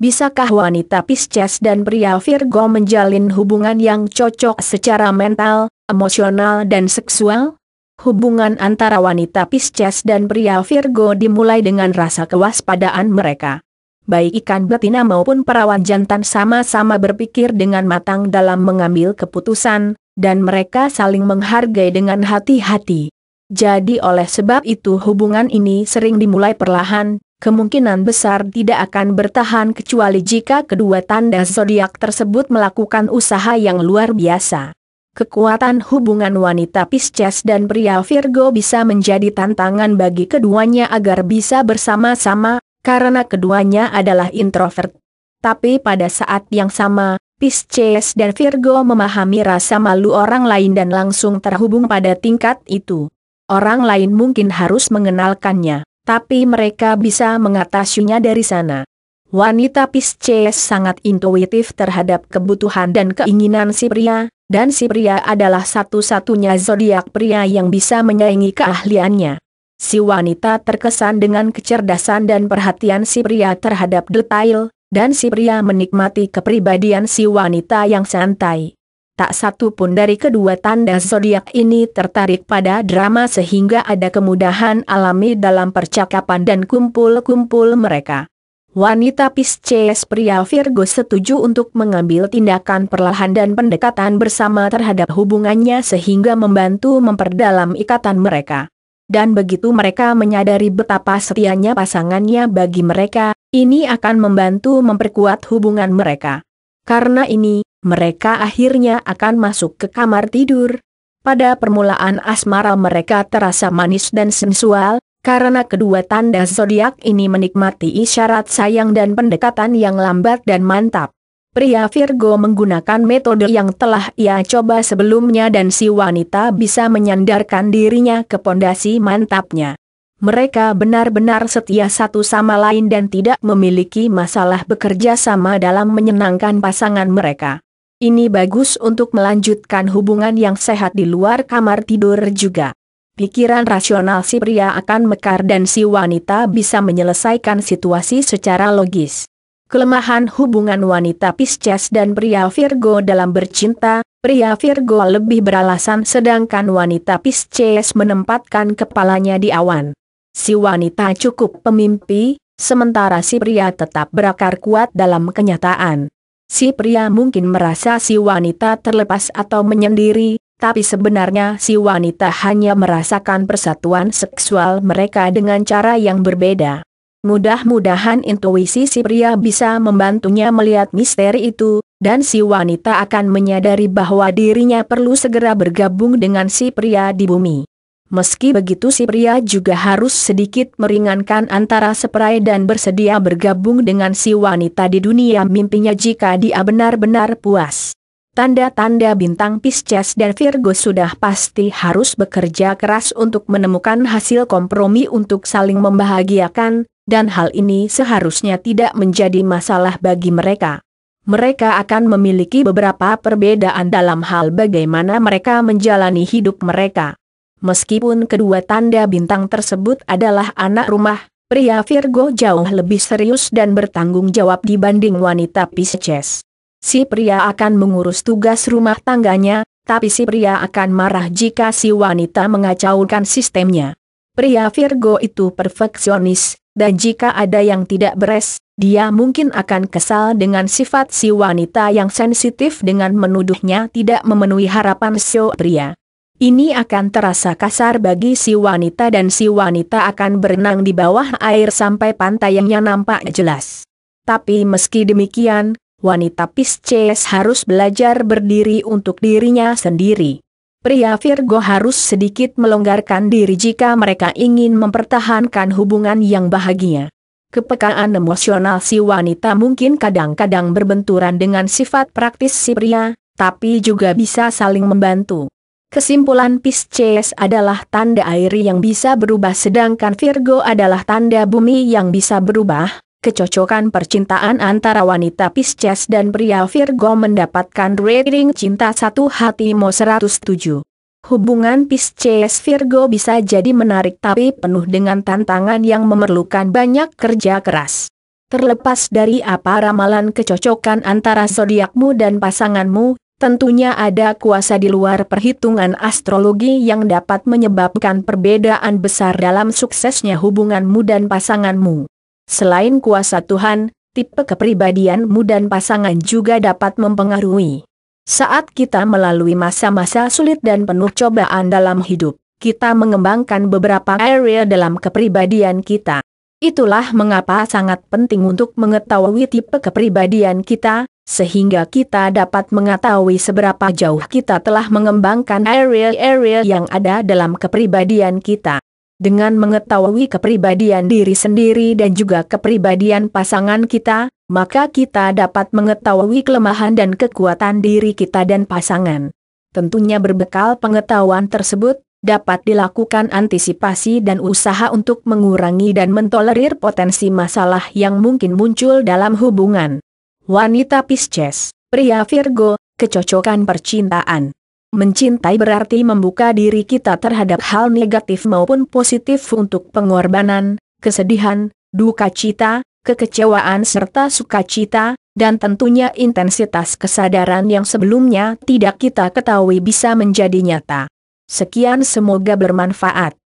Bisakah wanita Pisces dan pria Virgo menjalin hubungan yang cocok secara mental, emosional dan seksual? Hubungan antara wanita Pisces dan pria Virgo dimulai dengan rasa kewaspadaan mereka. Baik ikan betina maupun perawan jantan sama-sama berpikir dengan matang dalam mengambil keputusan, dan mereka saling menghargai dengan hati-hati. Jadi oleh sebab itu hubungan ini sering dimulai perlahan, kemungkinan besar tidak akan bertahan kecuali jika kedua tanda zodiak tersebut melakukan usaha yang luar biasa. Kekuatan hubungan wanita Pisces dan pria Virgo bisa menjadi tantangan bagi keduanya agar bisa bersama-sama, karena keduanya adalah introvert. Tapi pada saat yang sama, Pisces dan Virgo memahami rasa malu orang lain dan langsung terhubung pada tingkat itu. Orang lain mungkin harus mengenalkannya tapi mereka bisa mengatasinya dari sana. Wanita Pisces sangat intuitif terhadap kebutuhan dan keinginan si pria, dan si pria adalah satu-satunya zodiak pria yang bisa menyaingi keahliannya. Si wanita terkesan dengan kecerdasan dan perhatian si pria terhadap detail, dan si pria menikmati kepribadian si wanita yang santai tak satu pun dari kedua tanda zodiak ini tertarik pada drama sehingga ada kemudahan alami dalam percakapan dan kumpul-kumpul mereka. Wanita Pisces pria Virgo setuju untuk mengambil tindakan perlahan dan pendekatan bersama terhadap hubungannya sehingga membantu memperdalam ikatan mereka. Dan begitu mereka menyadari betapa setianya pasangannya bagi mereka, ini akan membantu memperkuat hubungan mereka. Karena ini, mereka akhirnya akan masuk ke kamar tidur. Pada permulaan asmara mereka terasa manis dan sensual, karena kedua tanda zodiak ini menikmati isyarat sayang dan pendekatan yang lambat dan mantap. Pria Virgo menggunakan metode yang telah ia coba sebelumnya dan si wanita bisa menyandarkan dirinya ke pondasi mantapnya. Mereka benar-benar setia satu sama lain dan tidak memiliki masalah bekerja sama dalam menyenangkan pasangan mereka. Ini bagus untuk melanjutkan hubungan yang sehat di luar kamar tidur juga. Pikiran rasional si pria akan mekar dan si wanita bisa menyelesaikan situasi secara logis. Kelemahan hubungan wanita Pisces dan pria Virgo dalam bercinta, pria Virgo lebih beralasan sedangkan wanita Pisces menempatkan kepalanya di awan. Si wanita cukup pemimpi, sementara si pria tetap berakar kuat dalam kenyataan. Si pria mungkin merasa si wanita terlepas atau menyendiri, tapi sebenarnya si wanita hanya merasakan persatuan seksual mereka dengan cara yang berbeda. Mudah-mudahan intuisi si pria bisa membantunya melihat misteri itu, dan si wanita akan menyadari bahwa dirinya perlu segera bergabung dengan si pria di bumi. Meski begitu si pria juga harus sedikit meringankan antara seprai dan bersedia bergabung dengan si wanita di dunia mimpinya jika dia benar-benar puas. Tanda-tanda bintang Pisces dan Virgo sudah pasti harus bekerja keras untuk menemukan hasil kompromi untuk saling membahagiakan, dan hal ini seharusnya tidak menjadi masalah bagi mereka mereka akan memiliki beberapa perbedaan dalam hal bagaimana mereka menjalani hidup mereka. Meskipun kedua tanda bintang tersebut adalah anak rumah, pria Virgo jauh lebih serius dan bertanggung jawab dibanding wanita Pisces. Si pria akan mengurus tugas rumah tangganya, tapi si pria akan marah jika si wanita mengacaukan sistemnya. Pria Virgo itu perfeksionis, dan jika ada yang tidak beres, dia mungkin akan kesal dengan sifat si wanita yang sensitif dengan menuduhnya tidak memenuhi harapan si pria. Ini akan terasa kasar bagi si wanita dan si wanita akan berenang di bawah air sampai pantai yang nampak jelas. Tapi meski demikian, wanita Pisces harus belajar berdiri untuk dirinya sendiri. Pria Virgo harus sedikit melonggarkan diri jika mereka ingin mempertahankan hubungan yang bahagia. Kepekaan emosional si wanita mungkin kadang-kadang berbenturan dengan sifat praktis si pria, tapi juga bisa saling membantu. Kesimpulan Pisces adalah tanda air yang bisa berubah sedangkan Virgo adalah tanda bumi yang bisa berubah. Kecocokan percintaan antara wanita Pisces dan pria Virgo mendapatkan rating cinta satu Mo 107. Hubungan Pisces Virgo bisa jadi menarik tapi penuh dengan tantangan yang memerlukan banyak kerja keras. Terlepas dari apa ramalan kecocokan antara zodiakmu dan pasanganmu, Tentunya ada kuasa di luar perhitungan astrologi yang dapat menyebabkan perbedaan besar dalam suksesnya hubunganmu dan pasanganmu. Selain kuasa Tuhan, tipe kepribadianmu dan pasangan juga dapat mempengaruhi. Saat kita melalui masa-masa sulit dan penuh cobaan dalam hidup, kita mengembangkan beberapa area dalam kepribadian kita. Itulah mengapa sangat penting untuk mengetahui tipe kepribadian kita, sehingga kita dapat mengetahui seberapa jauh kita telah mengembangkan area-area yang ada dalam kepribadian kita. Dengan mengetahui kepribadian diri sendiri dan juga kepribadian pasangan kita, maka kita dapat mengetahui kelemahan dan kekuatan diri kita dan pasangan. Tentunya berbekal pengetahuan tersebut, dapat dilakukan antisipasi dan usaha untuk mengurangi dan mentolerir potensi masalah yang mungkin muncul dalam hubungan wanita Pisces, pria Virgo, kecocokan percintaan. Mencintai berarti membuka diri kita terhadap hal negatif maupun positif untuk pengorbanan, kesedihan, duka cita, kekecewaan serta sukacita, dan tentunya intensitas kesadaran yang sebelumnya tidak kita ketahui bisa menjadi nyata. Sekian semoga bermanfaat.